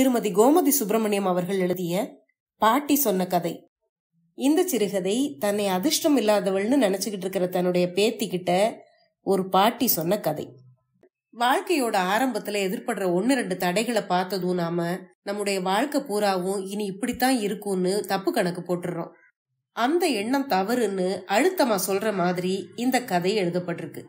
திருமதி கோமதி சுப்பிரமணியம் அவர்கள் எழுதிய பாட்டி சொன்ன கதை இந்த சிறுகதை தன்னை அதிர்ஷ்டம் இல்லாதவள்னு நினைச்சுக்கிட்டு இருக்கிற தன்னுடைய பேத்தி கிட்ட ஒரு பாட்டி சொன்ன கதை வாழ்க்கையோட ஆரம்பத்துல எதிர்படுற ஒன்னு ரெண்டு தடைகளை பார்த்ததும் நாம நம்முடைய வாழ்க்கை பூராவும் இனி இப்படித்தான் இருக்கும்னு தப்பு கணக்கு போட்டுறோம் அந்த எண்ணம் தவறுன்னு அழுத்தமா சொல்ற மாதிரி இந்த கதை எழுதப்பட்டிருக்கு